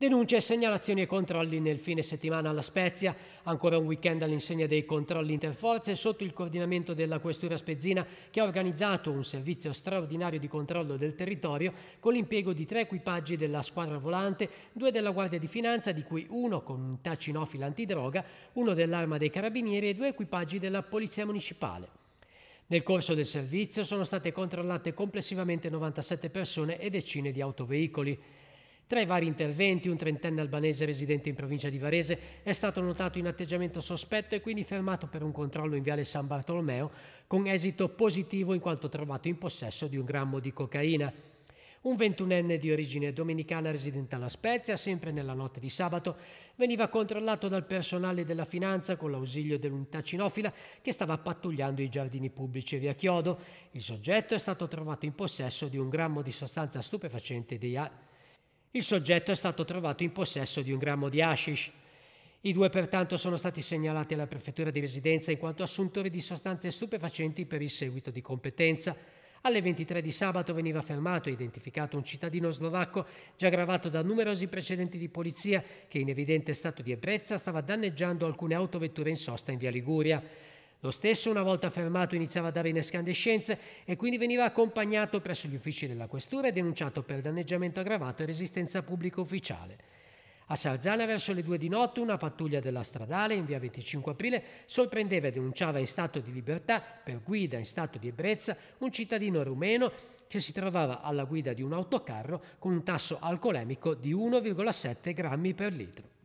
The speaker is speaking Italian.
Denunce, segnalazioni e controlli nel fine settimana alla Spezia, ancora un weekend all'insegna dei controlli interforze sotto il coordinamento della Questura Spezzina che ha organizzato un servizio straordinario di controllo del territorio con l'impiego di tre equipaggi della squadra volante, due della Guardia di Finanza di cui uno con un tacinofila antidroga, uno dell'Arma dei Carabinieri e due equipaggi della Polizia Municipale. Nel corso del servizio sono state controllate complessivamente 97 persone e decine di autoveicoli. Tra i vari interventi, un trentenne albanese residente in provincia di Varese è stato notato in atteggiamento sospetto e quindi fermato per un controllo in viale San Bartolomeo con esito positivo in quanto trovato in possesso di un grammo di cocaina. Un ventunenne di origine dominicana residente alla Spezia, sempre nella notte di sabato, veniva controllato dal personale della finanza con l'ausilio dell'unità cinofila che stava pattugliando i giardini pubblici via Chiodo. Il soggetto è stato trovato in possesso di un grammo di sostanza stupefacente dei il soggetto è stato trovato in possesso di un grammo di hashish. I due pertanto sono stati segnalati alla prefettura di residenza in quanto assuntori di sostanze stupefacenti per il seguito di competenza. Alle 23 di sabato veniva fermato e identificato un cittadino slovacco già gravato da numerosi precedenti di polizia che in evidente stato di ebbrezza stava danneggiando alcune autovetture in sosta in via Liguria. Lo stesso, una volta fermato, iniziava a dare in escandescenze e quindi veniva accompagnato presso gli uffici della questura e denunciato per danneggiamento aggravato e resistenza pubblica ufficiale. A Sarzana verso le due di notte una pattuglia della stradale in via 25 aprile sorprendeva e denunciava in stato di libertà per guida in stato di ebbrezza un cittadino rumeno che si trovava alla guida di un autocarro con un tasso alcolemico di 1,7 grammi per litro.